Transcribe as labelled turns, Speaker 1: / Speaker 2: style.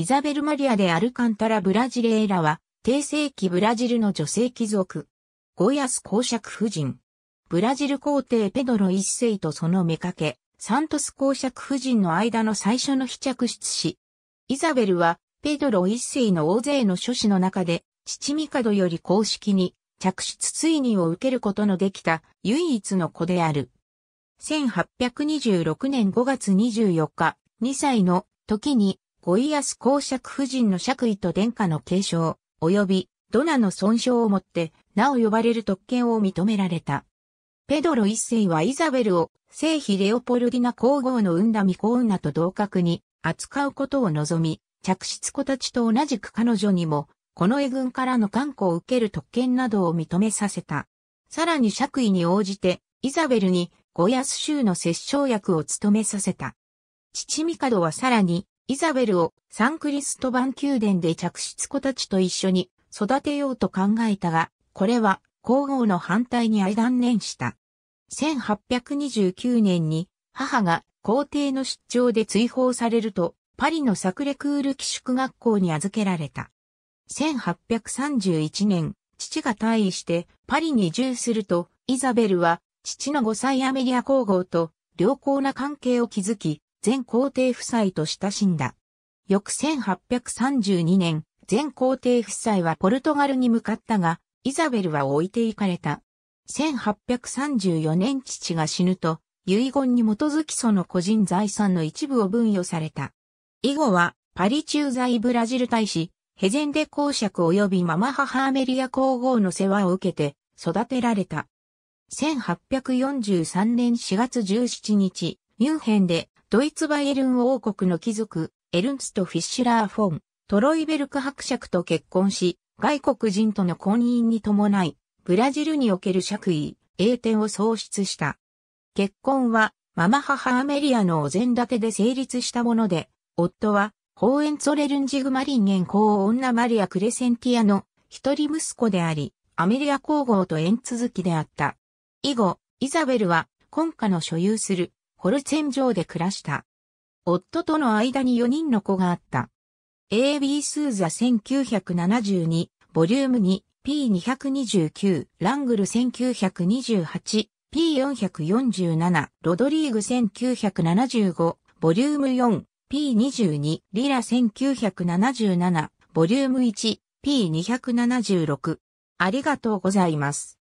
Speaker 1: イザベル・マリア・でアルカンタラ・ブラジレーラは、低世紀ブラジルの女性貴族。ゴヤス公爵夫人。ブラジル皇帝ペドロ一世とその妾、サントス公爵夫人の間の最初の被着室し、イザベルは、ペドロ一世の大勢の諸子の中で、父ミカドより公式に、着室追認を受けることのできた唯一の子である。1826年5月24日、2歳の時においやす公爵夫人の爵位と殿下の継承、及び、ドナの損傷をもって、なお呼ばれる特権を認められた。ペドロ一世はイザベルを、聖妃レオポルディナ皇后の生んだ未婚女と同格に扱うことを望み、着室子たちと同じく彼女にも、この絵軍からの看護を受ける特権などを認めさせた。さらに爵位に応じて、イザベルに、ゴヤス州の摂政役を務めさせた。父ミカドはさらに、イザベルをサンクリストバン宮殿で着室子たちと一緒に育てようと考えたが、これは皇后の反対に相断念した。1829年に母が皇帝の出張で追放されると、パリのサクレクール寄宿学校に預けられた。1831年、父が退位してパリに移住すると、イザベルは父の5歳アメリア皇后と良好な関係を築き、前皇帝夫妻と親しんだ。翌1832年、前皇帝夫妻はポルトガルに向かったが、イザベルは置いて行かれた。1834年父が死ぬと、遺言に基づきその個人財産の一部を分与された。以後は、パリ駐在ブラジル大使、ヘゼンデ公爵及びママ母アメリア皇后の世話を受けて育てられた。1843年4月17日、ミュンヘンでドイツバイエルン王国の貴族、エルンスト・フィッシュラー・フォン、トロイベルク伯爵と結婚し、外国人との婚姻に伴い、ブラジルにおける爵位、英典を創出した。結婚は、ママ母アメリアのお膳立てで成立したもので、夫は、ホーエンツォレルンジグマリン現行女マリア・クレセンティアの一人息子であり、アメリア皇后と縁続きであった。以後、イザベルは、今家の所有するホルツェン城で暮らした。夫との間に4人の子があった。A.B. スーザ1972、ボリューム2、P229、ラングル1928、P447、ロドリーグ1975、ボリューム4、P22、リラ1977、ボリューム1、P276。ありがとうございます。